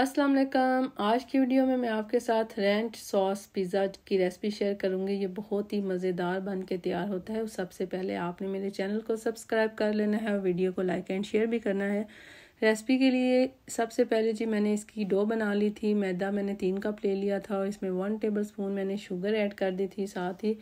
अस्सलाम वालेकुम आज की वीडियो में मैं आपके साथ रेंट सॉस पिज़्ज़ा की रेसिपी शेयर करूंगी ये बहुत ही मज़ेदार बन के तैयार होता है सबसे पहले आपने मेरे चैनल को सब्सक्राइब कर लेना है और वीडियो को लाइक एंड शेयर भी करना है रेसिपी के लिए सबसे पहले जी मैंने इसकी डो बना ली थी मैदा मैंने तीन कप ले लिया था और इसमें वन टेबल स्पून मैंने शुगर ऐड कर दी थी साथ ही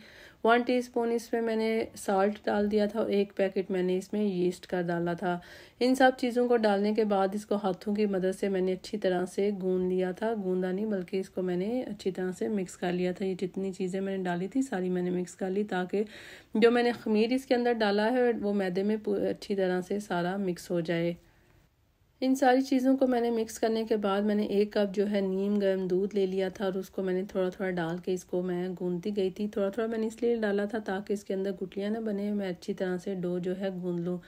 वन टीस्पून इसमें मैंने साल्ट डाल दिया था और एक पैकेट मैंने इसमें यीस्ट का डाला था इन सब चीज़ों को डालने के बाद इसको हाथों की मदद से मैंने अच्छी तरह से गूंद लिया था गूंदा नहीं बल्कि इसको मैंने अच्छी तरह से मिक्स कर लिया था ये जितनी चीज़ें मैंने डाली थी सारी मैंने मिक्स कर ली ताकि जो मैंने खमीर इसके अंदर डाला है वो मैदे में अच्छी तरह से सारा मिक्स हो जाए इन सारी चीज़ों को मैंने मिक्स करने के बाद मैंने एक कप जो है नीम गर्म दूध ले लिया था और उसको मैंने थोड़ा थोड़ा डाल के इसको मैं गूंदती गई थी थोड़ा थोड़ा मैंने इसलिए डाला था ताकि इसके अंदर गुटलियाँ ना बने मैं अच्छी तरह से डो जो है गूँध लूँ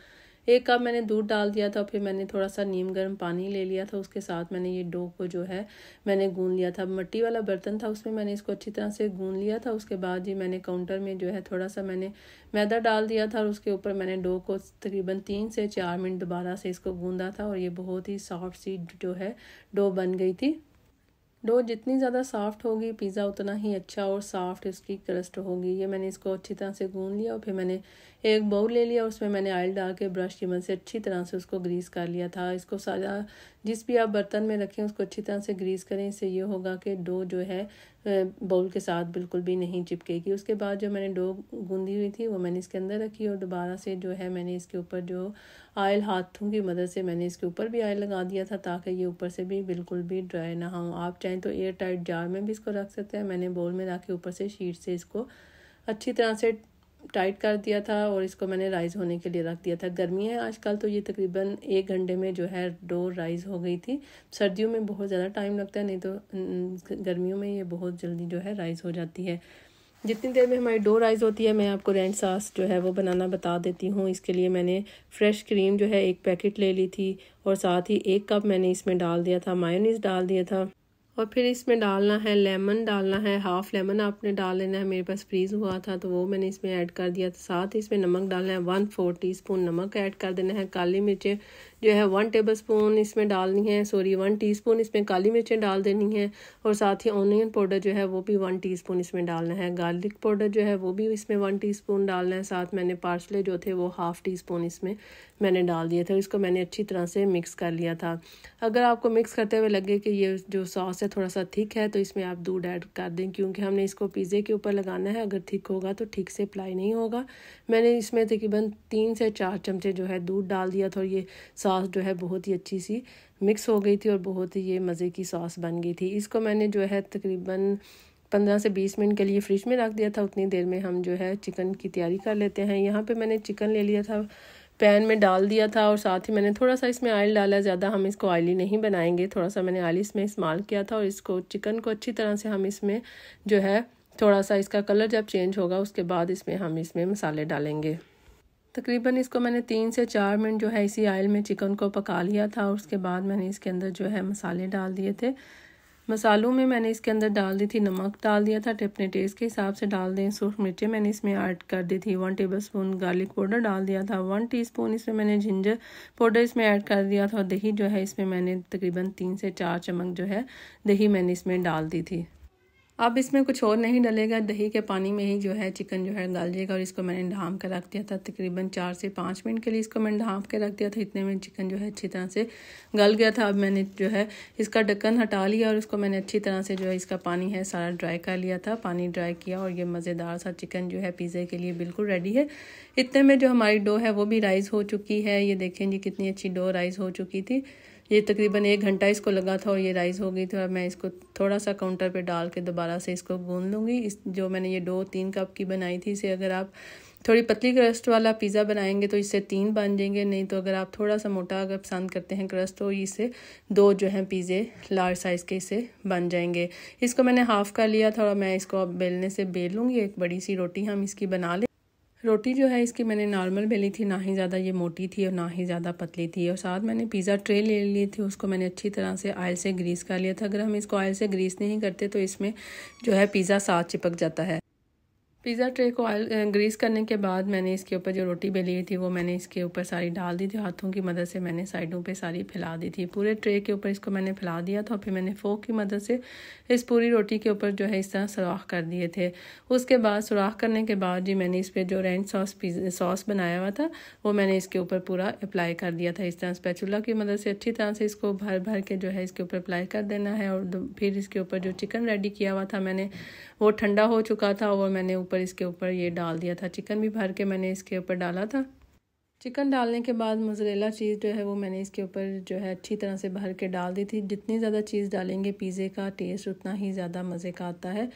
एक कप मैंने दूध डाल दिया था फिर मैंने थोड़ा सा नीम गर्म पानी ले लिया था उसके साथ मैंने ये डो को जो है मैंने गून लिया था मट्टी वाला बर्तन था उसमें मैंने इसको अच्छी तरह से गून लिया था उसके बाद ही मैंने काउंटर में जो है थोड़ा सा मैंने मैदा डाल दिया था और उसके ऊपर मैंने डो को तकरीबन तीन से चार मिनट दोबारा से इसको गूंदा था और ये बहुत ही सॉफ्ट सी जो है डो बन गई थी डो जितनी ज़्यादा सॉफ्ट होगी पिज़्ज़ा उतना ही अच्छा और सॉफ्ट इसकी क्रस्ट होगी ये मैंने इसको अच्छी तरह से गून लिया और फिर मैंने एक बाउल ले लिया उसमें मैंने ऑयल डाल के ब्रश की मदद से अच्छी तरह से उसको ग्रीस कर लिया था इसको सारा जिस भी आप बर्तन में रखें उसको अच्छी तरह से ग्रीस करें इससे ये होगा कि डो जो है बाउल के साथ बिल्कुल भी नहीं चिपकेगी उसके बाद जो मैंने डो गूंदी हुई थी वो मैंने इसके अंदर रखी और दोबारा से जो है मैंने इसके ऊपर जो आयल हाथों की मदद से मैंने इसके ऊपर भी आयल लगा दिया था ताकि ये ऊपर से भी बिल्कुल भी ड्राई ना हो आप चाहें तो एयर टाइट जार में भी इसको रख सकते हैं मैंने बाउल में रख के ऊपर से शीट से इसको अच्छी तरह से टाइट कर दिया था और इसको मैंने राइज़ होने के लिए रख दिया था गर्मी है आजकल तो ये तकरीबन एक घंटे में जो है डो राइज़ हो गई थी सर्दियों में बहुत ज़्यादा टाइम लगता है नहीं तो गर्मियों में ये बहुत जल्दी जो है राइज़ हो जाती है जितनी देर में हमारी डो राइज़ होती है मैं आपको रेंट सास जो है वो बनाना बता देती हूँ इसके लिए मैंने फ्रेश क्रीम जो है एक पैकेट ले ली थी और साथ ही एक कप मैंने इसमें डाल दिया था मायोनीस डाल दिया था और फिर इसमें डालना है लेमन डालना है हाफ़ लेमन आपने डाल लेना है मेरे पास फ्रीज़ हुआ था तो वो मैंने इसमें ऐड कर दिया था साथ ही इसमें नमक डालना है वन फोर टी स्पून नमक ऐड कर देना है काली मिर्चें जो है वन टेबल स्पून इसमें डालनी है सॉरी वन टी स्पून इसमें काली मिर्चें डाल देनी है और साथ ही ऑनियन पाउडर जो है वो भी वन टी स्पून इसमें डालना है गार्लिक पाउडर जो है वो भी इसमें वन टी स्पून डालना है साथ मैंने पार्सले जो थे वो हाफ़ टी स्पून इसमें मैंने डाल दिए थे इसको मैंने अच्छी तरह से मिक्स कर लिया था अगर आपको मिक्स करते हुए लगे कि ये जो सॉस से थोड़ा सा थिक है तो इसमें आप दूध ऐड कर दें क्योंकि हमने इसको पिज़्ज़े के ऊपर लगाना है अगर थिक होगा तो ठीक से अप्लाई नहीं होगा मैंने इसमें तकरीबन तीन से चार चमचे जो है दूध डाल दिया था और ये सॉस जो है बहुत ही अच्छी सी मिक्स हो गई थी और बहुत ही ये मज़े की सॉस बन गई थी इसको मैंने जो है तकरीबन पंद्रह से बीस मिनट के लिए फ्रिज में रख दिया था उतनी देर में हम जो है चिकन की तैयारी कर लेते हैं यहाँ पे मैंने चिकन ले लिया था पैन में डाल दिया था और साथ ही मैंने थोड़ा सा इसमें ऑयल डाला ज़्यादा हम इसको ऑयली नहीं बनाएंगे थोड़ा सा मैंने ऑयल इसमें इस्तेमाल किया था और इसको चिकन को अच्छी तरह से हम इसमें जो है थोड़ा सा इसका कलर जब चेंज होगा उसके बाद इसमें हम इसमें मसाले डालेंगे तकरीबन इसको मैंने तीन से चार मिनट जो है इसी ऑयल में चिकन को पका लिया था और उसके बाद मैंने इसके अंदर जो है मसाले डाल दिए थे मसालों में मैंने इसके अंदर डाल दी थी नमक डाल दिया था अपने टेस्ट के हिसाब से डाल दें सूर्ख मिर्चें मैंने इसमें ऐड कर दी थी one tablespoon garlic powder डाल दिया था वन टीस्पून इसमें मैंने जिंजर पाउडर इसमें ऐड कर दिया था और दही जो है इसमें मैंने तकरीबन तीन से चार चमक जो है दही मैंने इसमें डाल दी थी अब इसमें कुछ और नहीं डलेगा दही के पानी में ही जो है चिकन जो है डाल जाएगा और इसको मैंने ढाम के रख दिया था तकरीबन चार से पाँच मिनट के लिए इसको मैंने ढाँप के रख दिया था इतने में चिकन जो है अच्छी तरह से गल गया था अब मैंने जो है इसका ढक्कन हटा लिया और इसको मैंने अच्छी तरह से जो है इसका पानी है सारा ड्राई कर लिया था पानी ड्राई किया और ये मज़ेदार सा चिकन जो है पिज़्ज़े के लिए बिल्कुल रेडी है इतने में जो हमारी डो है वो भी राइस हो चुकी है ये देखें जी कितनी अच्छी डो राइस हो चुकी थी ये तकरीबन एक घंटा इसको लगा था और ये राइस हो गई थी और मैं इसको थोड़ा सा काउंटर पे डाल के दोबारा से इसको गूंद लूँगी इस जो मैंने ये डो तीन कप की बनाई थी इसे अगर आप थोड़ी पतली क्रस्ट वाला पिज़्ज़ा बनाएंगे तो इससे तीन बन जाएंगे नहीं तो अगर आप थोड़ा सा मोटा अगर पसंद करते हैं क्रस्ट तो इससे दो जो हैं पिज़्ज़े लार्ज साइज़ के इसे बन जाएंगे इसको मैंने हाफ़ कर लिया था और मैं इसको अब बेलने से बेल लूँगी एक बड़ी सी रोटी हम इसकी बना लें रोटी जो है इसकी मैंने नॉर्मल में थी ना ही ज़्यादा ये मोटी थी और ना ही ज़्यादा पतली थी और साथ मैंने पिज़्ज़ा ट्रे ले ली थी उसको मैंने अच्छी तरह से ऑयल से ग्रीस कर लिया था अगर हम इसको ऑयल से ग्रीस नहीं करते तो इसमें जो है पिज़्ज़ा साथ चिपक जाता है पिज़्ज़ा ट्रे को ऑयल ग्रीस करने के बाद मैंने इसके ऊपर जो रोटी बेली हुई थी वो मैंने इसके ऊपर सारी डाल दी थी हाथों की मदद से मैंने साइडों पे सारी फैला दी थी पूरे ट्रे के ऊपर इसको मैंने फैला दिया था और फिर मैंने फोक की मदद से इस पूरी रोटी के ऊपर जो है इस तरह सुराख कर दिए थे उसके बाद सुराख करने के बाद जी मैंने इस पर जो रेंट सॉस सॉस बनाया हुआ था वो मैंने इसके ऊपर पूरा अप्लाई कर दिया था इस तरह स्पैचुला की मदद से अच्छी तरह से इसको भर भर के जो है इसके ऊपर अप्लाई कर देना है और फिर इसके ऊपर जो चिकन रेडी किया हुआ था मैंने वो ठंडा हो चुका था और मैंने ऊपर इसके ऊपर ये डाल दिया था चिकन भी भर के मैंने इसके ऊपर डाला था चिकन डालने के बाद मजरेला चीज़ जो है वो मैंने इसके ऊपर जो है अच्छी तरह से भर के डाल दी थी जितनी ज़्यादा चीज़ डालेंगे पिज़्ज़े का टेस्ट उतना ही ज़्यादा मज़े का आता है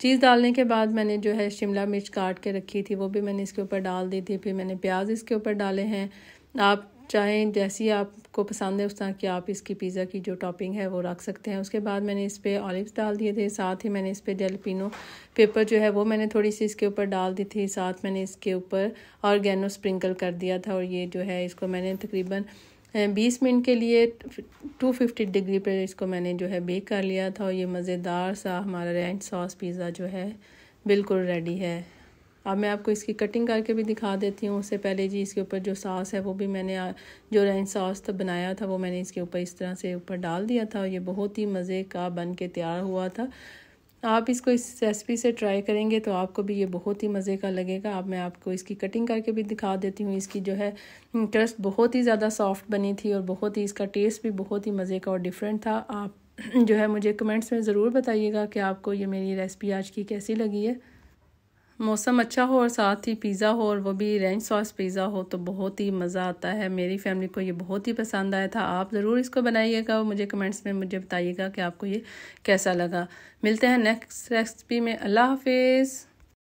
चीज़ डालने के बाद मैंने जो है शिमला मिर्च काट के रखी थी वो भी मैंने इसके ऊपर डाल दी थी फिर मैंने प्याज इसके ऊपर डाले हैं आप चाहें जैसी आपको पसंद है उस तरह की आप इसकी पिज़्ज़ा की जो टॉपिंग है वो रख सकते हैं उसके बाद मैंने इस पर ऑलिव्स डाल दिए थे साथ ही मैंने इस पर जेलपिनो पेपर जो है वो मैंने थोड़ी सी इसके ऊपर डाल दी थी साथ मैंने इसके ऊपर ऑर्गेनो स्प्रिंकल कर दिया था और ये जो है इसको मैंने तकरीबन बीस मिनट के लिए टू फिफ्टी डिग्री पर इसको मैंने जो है बेक कर लिया था और ये मज़ेदार सा हमारा रेंच सॉस पिज़्ज़ा जो है बिल्कुल रेडी है अब मैं आपको इसकी कटिंग करके भी दिखा देती हूँ उससे पहले जी इसके ऊपर जो सॉस है वो भी मैंने जो रेंज सॉस था बनाया था वो मैंने इसके ऊपर इस तरह से ऊपर डाल दिया था और ये बहुत ही मज़े का बन के तैयार हुआ था आप इसको इस रेसिपी से ट्राई करेंगे तो आपको भी ये बहुत ही मज़े का लगेगा अब मैं आपको इसकी कटिंग करके भी दिखा देती हूँ इसकी जो है क्रस्ट बहुत ही ज़्यादा सॉफ्ट बनी थी और बहुत ही इसका टेस्ट भी बहुत ही मज़े का और डिफरेंट था आप जो है मुझे कमेंट्स में ज़रूर बताइएगा कि आपको ये मेरी रेसिपी आज की कैसी लगी है मौसम अच्छा हो और साथ ही पिज़्ज़ा हो और वो भी रेंच सॉस पिज़्ज़ा हो तो बहुत ही मज़ा आता है मेरी फैमिली को ये बहुत ही पसंद आया था आप ज़रूर इसको बनाइएगा और मुझे कमेंट्स में मुझे बताइएगा कि आपको ये कैसा लगा मिलते हैं नेक्स्ट रेसिपी में अल्लाह हाफिज़